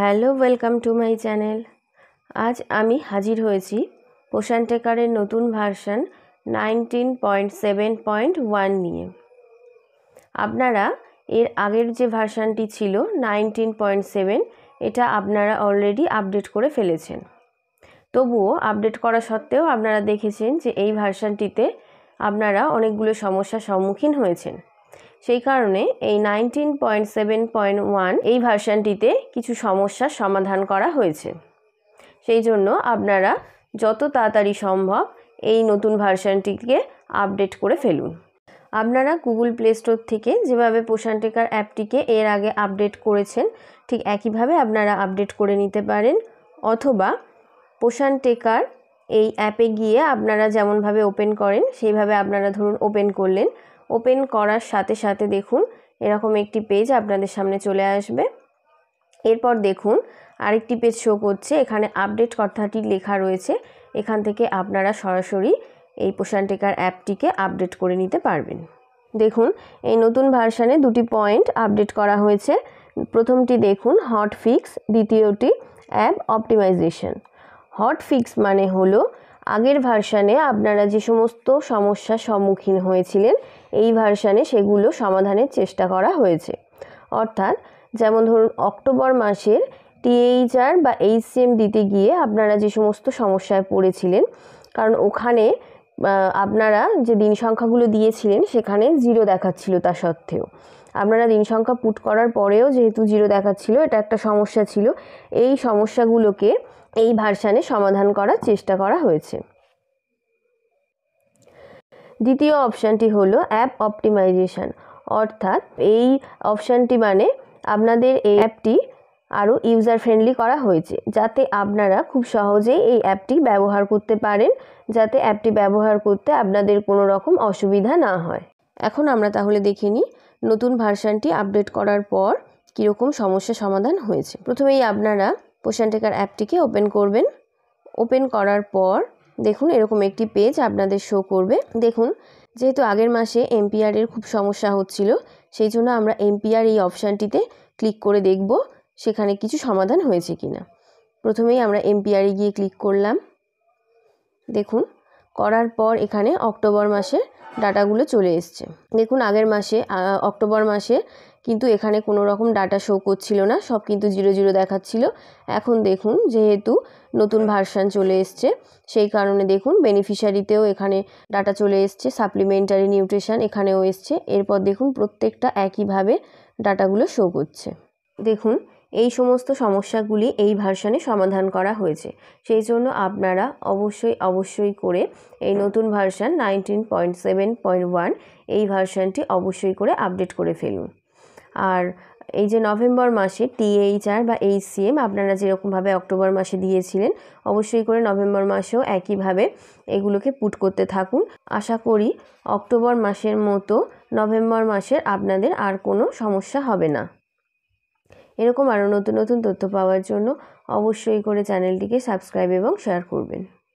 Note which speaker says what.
Speaker 1: hello welcome to my channel আজ আমি হাজির হয়েছি পোষণ নতুন version nineteen point seven point one নিয়ে আপনারা এর আগের যে ভার্সানটি ছিল নাইনটিন পয়েন্ট সেভেন এটা আপনারা অলরেডি আপডেট করে ফেলেছেন তবুও আপডেট করা সত্ত্বেও আপনারা দেখেছেন যে এই ভার্সানটিতে আপনারা অনেকগুলো সমস্যার সম্মুখীন হয়েছেন সেই কারণে এই nineteen point seven point one এই ভার্সানটিতে কিছু সমস্যার সমাধান করা হয়েছে সেই জন্য আপনারা যত তাড়াতাড়ি সম্ভব এই নতুন ভার্সানটিকে আপডেট করে ফেলুন আপনারা গুগল প্লে স্টোর থেকে যেভাবে টেকার অ্যাপটিকে এর আগে আপডেট করেছেন ঠিক একইভাবে আপনারা আপডেট করে নিতে পারেন অথবা টেকার এই অ্যাপে গিয়ে আপনারা যেমনভাবে ওপেন করেন সেইভাবে আপনারা ধরুন ওপেন করলেন ওপেন করার সাথে সাথে দেখুন এরকম একটি পেজ আপনাদের সামনে চলে আসবে এরপর দেখুন আরেকটি পেজ শো করছে এখানে আপডেট কথাটি লেখা রয়েছে এখান থেকে আপনারা সরাসরি এই পোষণ টেকার অ্যাপটিকে আপডেট করে নিতে পারবেন দেখুন এই নতুন ভার্সানে দুটি পয়েন্ট আপডেট করা হয়েছে প্রথমটি দেখুন হট ফিক্স দ্বিতীয়টি অ্যাপ অপটিমাইজেশন হট ফিক্স মানে হলো আগের ভার্সানে আপনারা যে সমস্ত সমস্যার সম্মুখীন হয়েছিলেন এই ভার্সানে সেগুলো সমাধানের চেষ্টা করা হয়েছে অর্থাৎ যেমন ধরুন অক্টোবর মাসের টিএইচআর বা এইচসিএম দিতে গিয়ে আপনারা যে সমস্ত সমস্যায় পড়েছিলেন কারণ ওখানে আপনারা যে দিন সংখ্যাগুলো দিয়েছিলেন সেখানে জিরো দেখাচ্ছিল তা সত্ত্বেও আপনারা দিন সংখ্যা পুট করার পরেও যেহেতু জিরো দেখাচ্ছিল এটা একটা সমস্যা ছিল এই সমস্যাগুলোকে এই ভার্সানে সমাধান করার চেষ্টা করা হয়েছে দ্বিতীয় অপশানটি হলো অ্যাপ অপটিমাইজেশান অর্থাৎ এই অপশানটি মানে আপনাদের এই অ্যাপটি আরও ইউজার ফ্রেন্ডলি করা হয়েছে যাতে আপনারা খুব সহজেই এই অ্যাপটি ব্যবহার করতে পারেন যাতে অ্যাপটি ব্যবহার করতে আপনাদের কোনো রকম অসুবিধা না হয় এখন আমরা তাহলে দেখে নিই নতুন ভার্সানটি আপডেট করার পর কীরকম সমস্যা সমাধান হয়েছে প্রথমেই আপনারা পোশান টেকার অ্যাপটিকে ওপেন করবেন ওপেন করার পর দেখুন এরকম একটি পেজ আপনাদের শো করবে দেখুন যেহেতু আগের মাসে এমপিআরের খুব সমস্যা হচ্ছিল সেই জন্য আমরা এমপিআর এই অপশানটিতে ক্লিক করে দেখবো সেখানে কিছু সমাধান হয়েছে কি না প্রথমেই আমরা এমপিআরে গিয়ে ক্লিক করলাম দেখুন করার পর এখানে অক্টোবর মাসে ডাটাগুলো চলে এসছে দেখুন আগের মাসে অক্টোবর মাসে কিন্তু এখানে কোনো রকম ডাটা শো করছিল না সব কিন্তু জিরো জিরো দেখাচ্ছিল এখন দেখুন যেহেতু নতুন ভার্সান চলে এসছে সেই কারণে দেখুন বেনিফিশিয়ারিতেও এখানে ডাটা চলে এসছে সাপ্লিমেন্টারি নিউট্রিশান এখানেও এসছে এরপর দেখুন প্রত্যেকটা একইভাবে ডাটাগুলো শো করছে দেখুন এই সমস্ত সমস্যাগুলি এই ভার্সানে সমাধান করা হয়েছে সেই জন্য আপনারা অবশ্যই অবশ্যই করে এই নতুন version nineteen point seven point one এই ভার্সানটি অবশ্যই করে আপডেট করে ফেলুন আর এই যে নভেম্বর মাসে টিএইচআর বা এইচসিএম আপনারা যেরকমভাবে অক্টোবর মাসে দিয়েছিলেন অবশ্যই করে নভেম্বর মাসেও একইভাবে এগুলোকে পুট করতে থাকুন আশা করি অক্টোবর মাসের মতো নভেম্বর মাসের আপনাদের আর কোনো সমস্যা হবে না এরকম আরও নতুন নতুন তথ্য পাওয়ার জন্য অবশ্যই করে চ্যানেলটিকে সাবস্ক্রাইব এবং শেয়ার করবেন